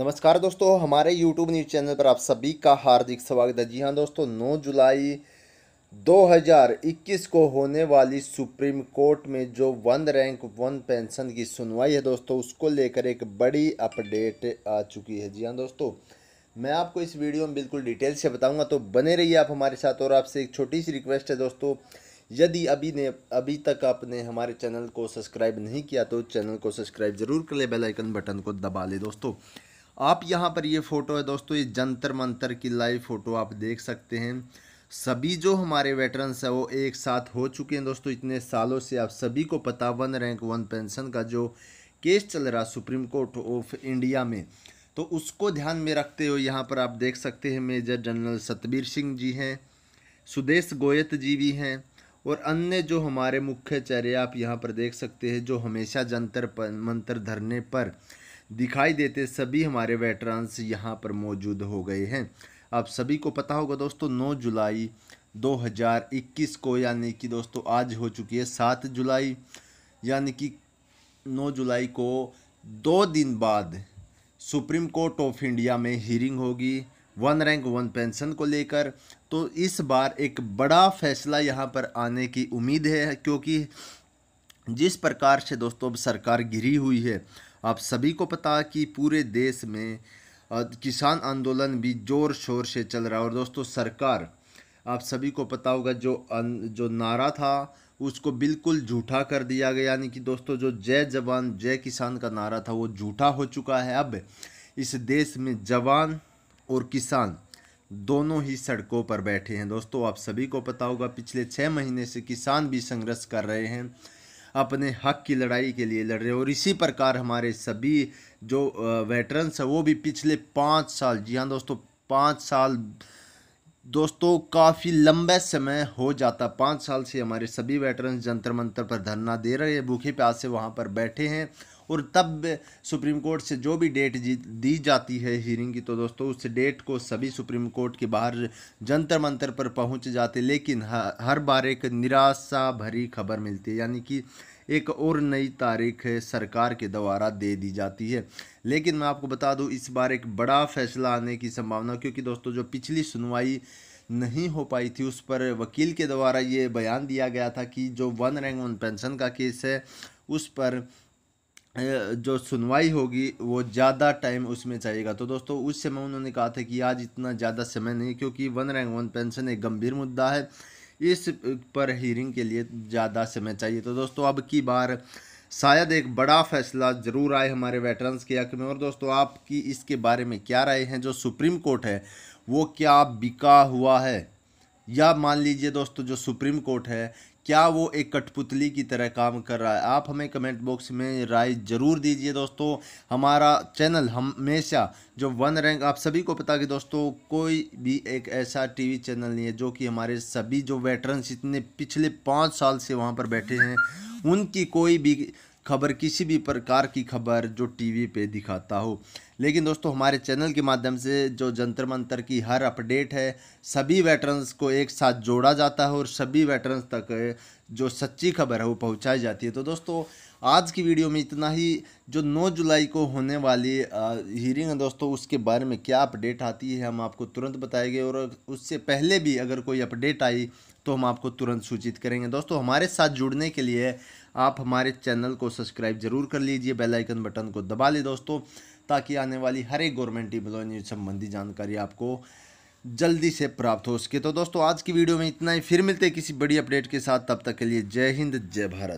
नमस्कार दोस्तों हमारे YouTube न्यूज़ चैनल पर आप सभी का हार्दिक स्वागत है जी हाँ दोस्तों 9 जुलाई 2021 को होने वाली सुप्रीम कोर्ट में जो वन रैंक वन पेंशन की सुनवाई है दोस्तों उसको लेकर एक बड़ी अपडेट आ चुकी है जी हाँ दोस्तों मैं आपको इस वीडियो में बिल्कुल डिटेल से बताऊंगा तो बने रहिए आप हमारे साथ और आपसे एक छोटी सी रिक्वेस्ट है दोस्तों यदि अभी ने अभी तक आपने हमारे चैनल को सब्सक्राइब नहीं किया तो चैनल को सब्सक्राइब जरूर कर ले बेलाइकन बटन को दबा ले दोस्तों आप यहाँ पर ये फ़ोटो है दोस्तों ये जंतर मंतर की लाइव फ़ोटो आप देख सकते हैं सभी जो हमारे वेटरन्स हैं वो एक साथ हो चुके हैं दोस्तों इतने सालों से आप सभी को पता वन रैंक वन पेंशन का जो केस चल रहा सुप्रीम कोर्ट ऑफ इंडिया में तो उसको ध्यान में रखते हुए यहाँ पर आप देख सकते हैं मेजर जनरल सतबीर सिंह जी हैं सुदेश गोयत जी भी हैं और अन्य जो हमारे मुख्य चेहरे आप यहाँ पर देख सकते हैं जो हमेशा जंतर मंतर धरने पर दिखाई देते सभी हमारे वेटरन्स यहाँ पर मौजूद हो गए हैं आप सभी को पता होगा दोस्तों 9 जुलाई 2021 को यानी कि दोस्तों आज हो चुकी है 7 जुलाई यानी कि 9 जुलाई को दो दिन बाद सुप्रीम कोर्ट ऑफ इंडिया में हियरिंग होगी वन रैंक वन पेंशन को लेकर तो इस बार एक बड़ा फैसला यहाँ पर आने की उम्मीद है क्योंकि जिस प्रकार से दोस्तों अब सरकार गिरी हुई है आप सभी को पता कि पूरे देश में किसान आंदोलन भी ज़ोर शोर से चल रहा है और दोस्तों सरकार आप सभी को पता होगा जो जो नारा था उसको बिल्कुल झूठा कर दिया गया यानी कि दोस्तों जो जय जवान जय किसान का नारा था वो झूठा हो चुका है अब इस देश में जवान और किसान दोनों ही सड़कों पर बैठे हैं दोस्तों आप सभी को पता होगा पिछले छः महीने से किसान भी संघर्ष कर रहे हैं अपने हक की लड़ाई के लिए लड़ रहे हैं और इसी प्रकार हमारे सभी जो वेटरन्स हैं वो भी पिछले पाँच साल जी हाँ दोस्तों पाँच साल दोस्तों काफ़ी लंबे समय हो जाता पाँच साल से हमारे सभी वेटरन्स जंतर मंतर पर धरना दे रहे हैं भूखे प्यास से वहाँ पर बैठे हैं और तब सुप्रीम कोर्ट से जो भी डेट दी जाती है हियरिंग की तो दोस्तों उस डेट को सभी सुप्रीम कोर्ट के बाहर जंतर मंतर पर पहुंच जाते लेकिन हर बार एक निराशा भरी खबर मिलती है यानी कि एक और नई तारीख सरकार के द्वारा दे दी जाती है लेकिन मैं आपको बता दूँ इस बार एक बड़ा फैसला आने की संभावना क्योंकि दोस्तों जो पिछली सुनवाई नहीं हो पाई थी उस पर वकील के द्वारा ये बयान दिया गया था कि जो वन रैंक वन पेंशन का केस है उस पर जो सुनवाई होगी वो ज़्यादा टाइम उसमें चाहिएगा तो दोस्तों उस समय उन्होंने कहा था कि आज इतना ज़्यादा समय नहीं क्योंकि वन रैंक वन पेंशन एक गंभीर मुद्दा है इस पर हियरिंग के लिए ज़्यादा समय चाहिए तो दोस्तों अब की बार शायद एक बड़ा फैसला ज़रूर आए हमारे वेटरन्स के हक में और दोस्तों आपकी इसके बारे में क्या राय हैं जो सुप्रीम कोर्ट है वो क्या बिका हुआ है या मान लीजिए दोस्तों जो सुप्रीम कोर्ट है क्या वो एक कठपुतली की तरह काम कर रहा है आप हमें कमेंट बॉक्स में राय ज़रूर दीजिए दोस्तों हमारा चैनल हमेशा जो वन रैंक आप सभी को पता कि दोस्तों कोई भी एक ऐसा टीवी चैनल नहीं है जो कि हमारे सभी जो वेटरन्स इतने पिछले पाँच साल से वहाँ पर बैठे हैं उनकी कोई भी खबर किसी भी प्रकार की खबर जो टीवी पे दिखाता हो लेकिन दोस्तों हमारे चैनल के माध्यम से जो जंतर मंतर की हर अपडेट है सभी वेटरन्स को एक साथ जोड़ा जाता है और सभी वेटरन्स तक जो सच्ची खबर है वो पहुंचाई जाती है तो दोस्तों आज की वीडियो में इतना ही जो 9 जुलाई को होने वाली हियरिंग है दोस्तों उसके बारे में क्या अपडेट आती है हम आपको तुरंत बताएंगे और उससे पहले भी अगर कोई अपडेट आई तो हम आपको तुरंत सूचित करेंगे दोस्तों हमारे साथ जुड़ने के लिए आप हमारे चैनल को सब्सक्राइब जरूर कर लीजिए बेल आइकन बटन को दबा लें दोस्तों ताकि आने वाली हर एक गवर्नमेंट एम्प्लॉय संबंधी जानकारी आपको जल्दी से प्राप्त हो सके तो दोस्तों आज की वीडियो में इतना ही फिर मिलते हैं किसी बड़ी अपडेट के साथ तब तक के लिए जय हिंद जय भारत